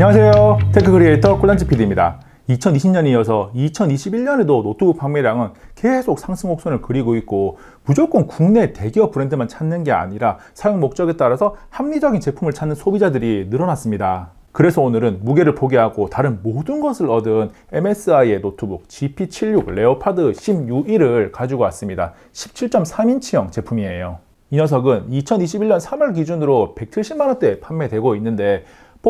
안녕하세요. 테크 크리에이터 콜란지 PD입니다. 2 0 2 0년 이어서 2021년에도 노트북 판매량은 계속 상승 곡선을 그리고 있고 무조건 국내 대기업 브랜드만 찾는 게 아니라 사용 목적에 따라서 합리적인 제품을 찾는 소비자들이 늘어났습니다. 그래서 오늘은 무게를 포기하고 다른 모든 것을 얻은 MSI의 노트북 GP76 레오파드 16E를 가지고 왔습니다. 17.3인치형 제품이에요. 이 녀석은 2021년 3월 기준으로 170만원대에 판매되고 있는데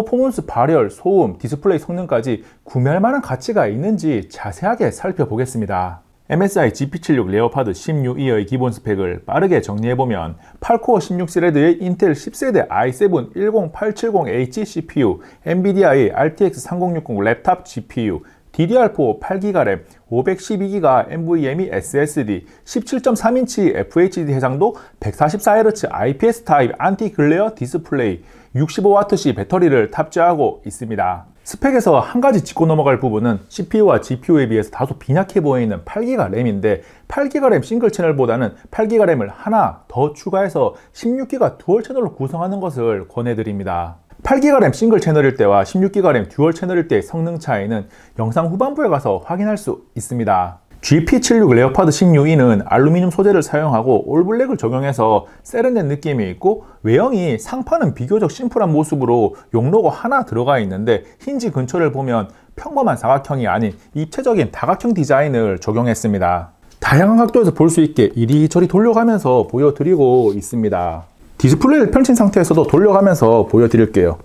퍼포먼스 발열, 소음, 디스플레이 성능까지 구매할 만한 가치가 있는지 자세하게 살펴보겠습니다. MSI GP76 레오파드 16이의 기본 스펙을 빠르게 정리해보면 8코어 16스레드의 인텔 10세대 i7 10870H CPU, n v i d i RTX 3060 랩탑 GPU, DDR4 8기가 램, 512기가 NVMe SSD, 17.3인치 FHD 해상도 144Hz IPS 타입 안티 글레어 디스플레이, 6 5 w 씨 배터리를 탑재하고 있습니다. 스펙에서 한 가지 짚고 넘어갈 부분은 CPU와 GPU에 비해서 다소 빈약해 보이는 8기가 램인데 8기가 램 싱글 채널보다는 8기가 램을 하나 더 추가해서 16기가 두얼 채널로 구성하는 것을 권해드립니다. 8기가 램 싱글 채널일 때와 16기가 램 듀얼 채널일 때의 성능 차이는 영상 후반부에 가서 확인할 수 있습니다. GP76 레어파드 16E는 알루미늄 소재를 사용하고 올블랙을 적용해서 세련된 느낌이 있고 외형이 상판은 비교적 심플한 모습으로 용로고 하나 들어가 있는데 힌지 근처를 보면 평범한 사각형이 아닌 입체적인 다각형 디자인을 적용했습니다. 다양한 각도에서 볼 수 있게 이리저리 돌려가면서 보여드리고 있습니다. 디스플레이를 펼친 상태에서도 돌려가면서 보여드릴게요.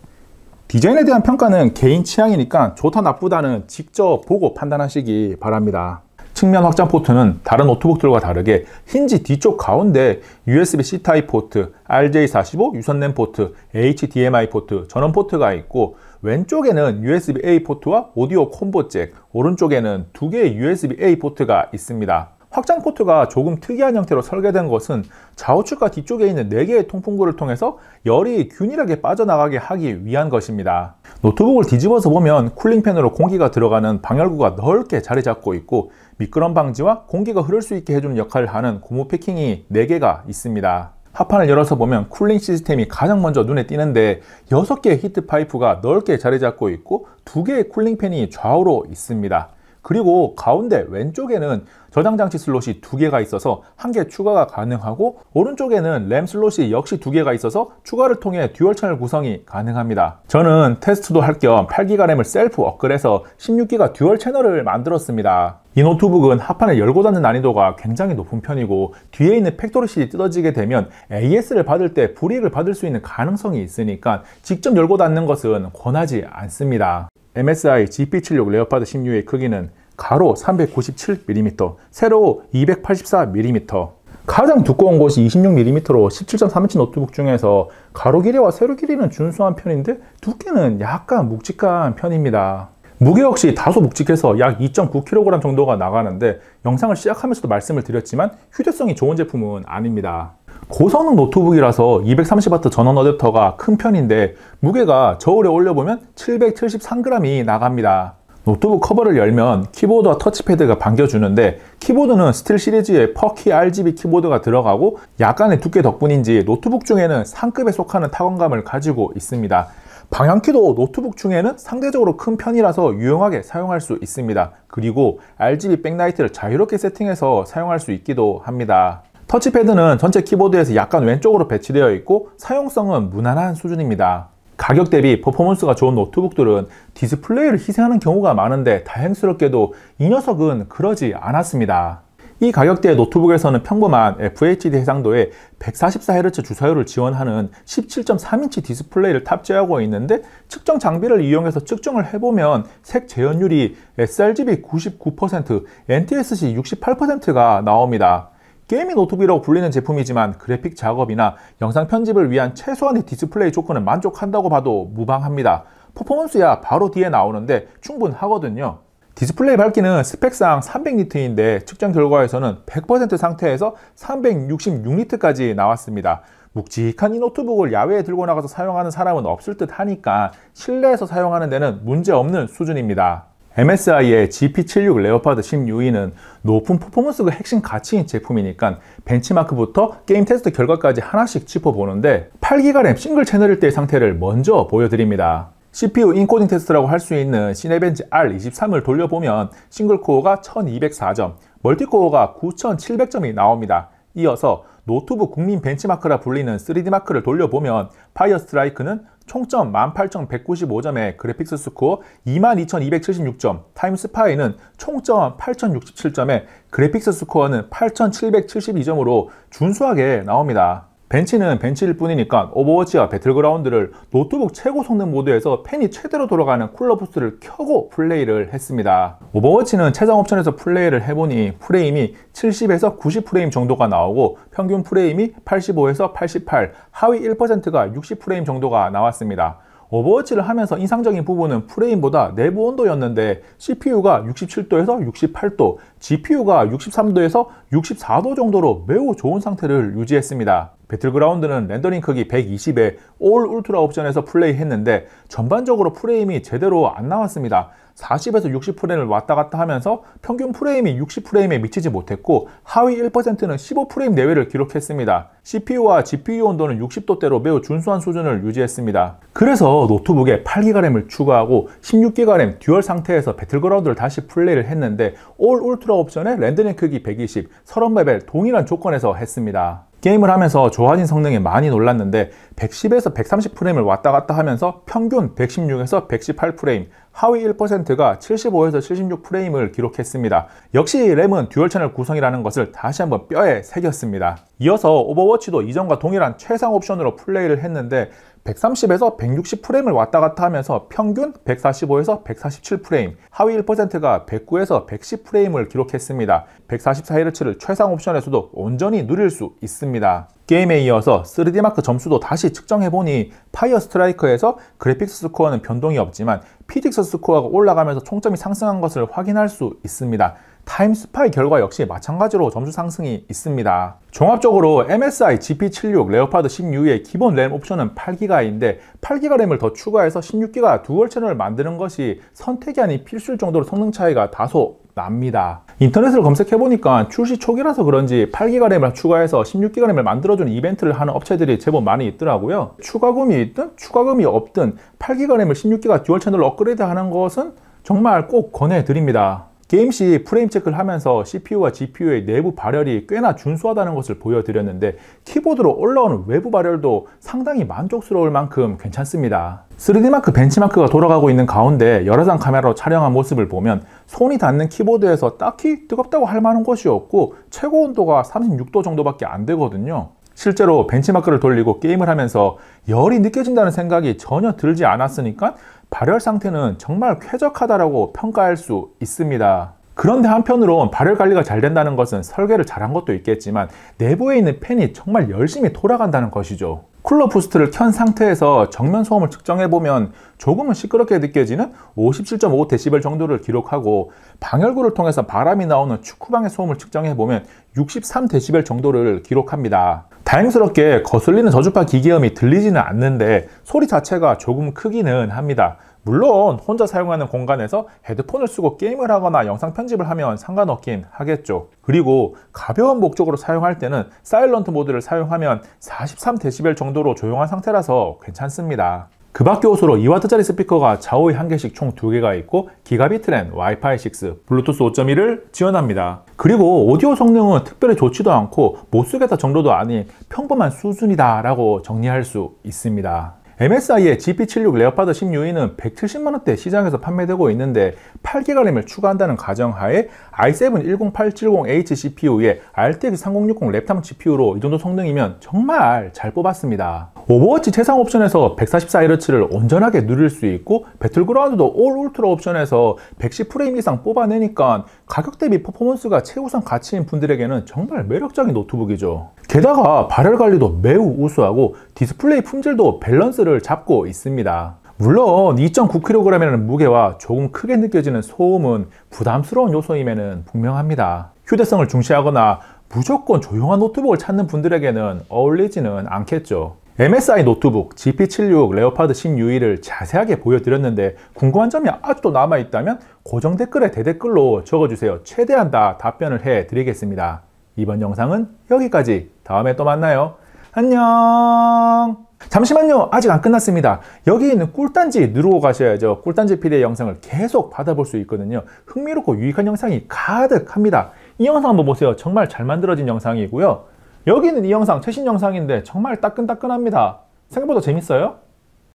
디자인에 대한 평가는 개인 취향이니까 좋다 나쁘다는 직접 보고 판단하시기 바랍니다. 측면 확장 포트는 다른 노트북들과 다르게 힌지 뒤쪽 가운데 USB-C 타입 포트, RJ45 유선램 포트, HDMI 포트, 전원 포트가 있고 왼쪽에는 USB-A 포트와 오디오 콤보 잭, 오른쪽에는 두 개의 USB-A 포트가 있습니다. 확장 코트가 조금 특이한 형태로 설계된 것은 좌우측과 뒤쪽에 있는 4개의 통풍구를 통해서 열이 균일하게 빠져나가게 하기 위한 것입니다. 노트북을 뒤집어서 보면 쿨링팬으로 공기가 들어가는 방열구가 넓게 자리 잡고 있고 미끄럼 방지와 공기가 흐를 수 있게 해주는 역할을 하는 고무 패킹이 4개가 있습니다. 하판을 열어서 보면 쿨링 시스템이 가장 먼저 눈에 띄는데 6개의 히트 파이프가 넓게 자리 잡고 있고 2개의 쿨링 팬이 좌우로 있습니다. 그리고 가운데 왼쪽에는 저장장치 슬롯이 두 개가 있어서 한 개 추가가 가능하고 오른쪽에는 램 슬롯이 역시 두 개가 있어서 추가를 통해 듀얼 채널 구성이 가능합니다. 저는 테스트도 할 겸 8기가 램을 셀프 업글해서 그 16기가 듀얼 채널을 만들었습니다. 이 노트북은 합판을 열고 닫는 난이도가 굉장히 높은 편이고 뒤에 있는 팩토리 실이 뜯어지게 되면 AS를 받을 때 불이익을 받을 수 있는 가능성이 있으니까 직접 열고 닫는 것은 권하지 않습니다. MSI GP76 레어파드 16의 크기는 가로 397mm, 세로 284mm, 가장 두꺼운 것이 26mm로 17.3인치 노트북 중에서 가로 길이와 세로 길이는 준수한 편인데 두께는 약간 묵직한 편입니다. 무게 역시 다소 묵직해서 약 2.9kg 정도가 나가는데 영상을 시작하면서도 말씀을 드렸지만 휴대성이 좋은 제품은 아닙니다. 고성능 노트북이라서 230W 전원 어댑터가 큰 편인데 무게가 저울에 올려보면 773g이 나갑니다. 노트북 커버를 열면 키보드와 터치패드가 반겨주는데 키보드는 스틸 시리즈의 퍼키 RGB 키보드가 들어가고 약간의 두께 덕분인지 노트북 중에는 상급에 속하는 타건감을 가지고 있습니다. 방향키도 노트북 중에는 상대적으로 큰 편이라서 유용하게 사용할 수 있습니다. 그리고 RGB 백라이트를 자유롭게 세팅해서 사용할 수 있기도 합니다. 터치패드는 전체 키보드에서 약간 왼쪽으로 배치되어 있고 사용성은 무난한 수준입니다. 가격 대비 퍼포먼스가 좋은 노트북들은 디스플레이를 희생하는 경우가 많은데 다행스럽게도 이 녀석은 그러지 않았습니다. 이 가격대 의 노트북에서는 평범한 FHD 해상도의 144Hz 주사율을 지원하는 17.3인치 디스플레이를 탑재하고 있는데 측정 장비를 이용해서 측정을 해보면 색 재현율이 sRGB 99%, NTSC 68%가 나옵니다. 게이밍 노트북이라고 불리는 제품이지만 그래픽 작업이나 영상 편집을 위한 최소한의 디스플레이 조건은 만족한다고 봐도 무방합니다. 퍼포먼스야 바로 뒤에 나오는데 충분하거든요. 디스플레이 밝기는 스펙상 300니트인데 측정 결과에서는 100% 상태에서 366니트까지 나왔습니다. 묵직한 이 노트북을 야외에 들고 나가서 사용하는 사람은 없을 듯 하니까 실내에서 사용하는 데는 문제없는 수준입니다. MSI의 GP76 레오파드 1 6인는 높은 퍼포먼스가 핵심 가치인 제품이니까 벤치마크부터 게임 테스트 결과까지 하나씩 짚어보는데 8기가 램 싱글 채널일 때의 상태를 먼저 보여드립니다. CPU 인코딩 테스트라고 할 수 있는 시네벤지 R23을 돌려보면 싱글 코어가 1204점, 멀티코어가 9700점이 나옵니다. 이어서 노트북 국민 벤치마크라 불리는 3D마크를 돌려보면 파이어 스트라이크는 총점 18,195점에 그래픽스 스코어 22,276점, 타임스파이는 총점 8,067점에 그래픽스 스코어는 8,772점으로 준수하게 나옵니다. 벤치는 벤치일 뿐이니까 오버워치와 배틀그라운드를 노트북 최고 성능 모드에서 팬이 최대로 돌아가는 쿨러 부스를 켜고 플레이를 했습니다. 오버워치는 최상 옵션에서 플레이를 해보니 프레임이 70에서 90프레임 정도가 나오고 평균 프레임이 85에서 88, 하위 1%가 60프레임 정도가 나왔습니다. 오버워치를 하면서 인상적인 부분은 프레임보다 내부 온도였는데 CPU가 67도에서 68도, GPU가 63도에서 64도 정도로 매우 좋은 상태를 유지했습니다. 배틀그라운드는 렌더링 크기 120에 올 울트라 옵션에서 플레이했는데 전반적으로 프레임이 제대로 안 나왔습니다. 40에서 60프레임을 왔다 갔다 하면서 평균 프레임이 60프레임에 미치지 못했고 하위 1%는 15프레임 내외를 기록했습니다. CPU와 GPU 온도는 60도대로 매우 준수한 수준을 유지했습니다. 그래서 노트북에 8기가 램을 추가하고 16기가 램 듀얼 상태에서 배틀그라운드를 다시 플레이를 했는데 올 울트라 옵션에 랜드링 크기 120, 30레벨 동일한 조건에서 했습니다. 게임을 하면서 좋아진 성능에 많이 놀랐는데 110에서 130프레임을 왔다 갔다 하면서 평균 116에서 118프레임, 하위 1%가 75에서 76프레임을 기록했습니다. 역시 램은 듀얼 채널 구성이라는 것을 다시 한번 뼈에 새겼습니다. 이어서 오버워치도 이전과 동일한 최상 옵션으로 플레이를 했는데 130에서 160프레임을 왔다 갔다 하면서 평균 145에서 147프레임, 하위 1%가 109에서 110프레임을 기록했습니다. 144Hz를 최상 옵션에서도 온전히 누릴 수 있습니다. 게임에 이어서 3D마크 점수도 다시 측정해보니 파이어 스트라이크에서 그래픽스 스코어는 변동이 없지만 피딕스 스코어가 올라가면서 총점이 상승한 것을 확인할 수 있습니다. 타임스파이 결과 역시 마찬가지로 점수 상승이 있습니다. 종합적으로 MSI GP76 레오파드 16의 기본 램 옵션은 8기가인데 8기가 램을 더 추가해서 16기가 듀얼 채널을 만드는 것이 선택이 아닌 필수일 정도로 성능 차이가 다소 납니다. 인터넷을 검색해보니까 출시 초기라서 그런지 8기가 램을 추가해서 16기가 램을 만들어주는 이벤트를 하는 업체들이 제법 많이 있더라고요. 추가금이 있든 추가금이 없든 8기가 램을 16기가 듀얼 채널로 업그레이드하는 것은 정말 꼭 권해드립니다. 게임 시 프레임 체크를 하면서 CPU와 GPU의 내부 발열이 꽤나 준수하다는 것을 보여드렸는데 키보드로 올라오는 외부 발열도 상당히 만족스러울 만큼 괜찮습니다. 3D마크 벤치마크가 돌아가고 있는 가운데 여러장 카메라로 촬영한 모습을 보면 손이 닿는 키보드에서 딱히 뜨겁다고 할 만한 것이 없고 최고 온도가 36도 정도밖에 안 되거든요. 실제로 벤치마크를 돌리고 게임을 하면서 열이 느껴진다는 생각이 전혀 들지 않았으니까 발열 상태는 정말 쾌적하다라고 평가할 수 있습니다. 그런데 한편으론 발열 관리가 잘 된다는 것은 설계를 잘한 것도 있겠지만 내부에 있는 팬이 정말 열심히 돌아간다는 것이죠. 쿨러 부스트를 켠 상태에서 정면 소음을 측정해보면 조금은 시끄럽게 느껴지는 57.5dB 정도를 기록하고 방열구를 통해서 바람이 나오는 축구방의 소음을 측정해보면 63dB 정도를 기록합니다. 다행스럽게 거슬리는 저주파 기계음이 들리지는 않는데 소리 자체가 조금 크기는 합니다. 물론 혼자 사용하는 공간에서 헤드폰을 쓰고 게임을 하거나 영상 편집을 하면 상관없긴 하겠죠. 그리고 가벼운 목적으로 사용할 때는 사일런트 모드를 사용하면 43dB 정도로 조용한 상태라서 괜찮습니다. 그 밖에 호수로 2W짜리 스피커가 좌우에 한 개씩 총 두 개가 있고 기가비트랜, 와이파이 6, 블루투스 5.1을 지원합니다. 그리고 오디오 성능은 특별히 좋지도 않고 못쓰겠다 정도도 아닌 평범한 수준이다 라고 정리할 수 있습니다. MSI의 GP76 레어파드1 6인는 170만원대 시장에서 판매되고 있는데 8기가램을 추가한다는 가정하에 i7-10870H CPU에 RTX 3060 랩탑 GPU로 이 정도 성능이면 정말 잘 뽑았습니다. 오버워치 최상 옵션에서 144Hz를 온전하게 누릴 수 있고 배틀그라운드도 올 울트라 옵션에서 110프레임 이상 뽑아내니까 가격 대비 퍼포먼스가 최우선 가치인 분들에게는 정말 매력적인 노트북이죠. 게다가 발열 관리도 매우 우수하고 디스플레이 품질도 밸런스 밸런스를 잡고 있습니다. 물론 2.9kg이라는 무게와 조금 크게 느껴지는 소음은 부담스러운 요소임에는 분명합니다. 휴대성을 중시하거나 무조건 조용한 노트북을 찾는 분들에게는 어울리지는 않겠죠. MSI 노트북 GP76 레오파드 16를 자세하게 보여드렸는데 궁금한 점이 아직도 남아있다면 고정 댓글에 대댓글로 적어주세요. 최대한 다 답변을 해드리겠습니다. 이번 영상은 여기까지. 다음에 또 만나요. 안녕! 잠시만요 아직 안 끝났습니다 여기 있는 꿀단지 누르고 가셔야죠 꿀단지 PD의 영상을 계속 받아볼 수 있거든요 흥미롭고 유익한 영상이 가득합니다 이 영상 한번 보세요 정말 잘 만들어진 영상이고요 여기 있는 이 영상 최신 영상인데 정말 따끈따끈합니다 생각보다 재밌어요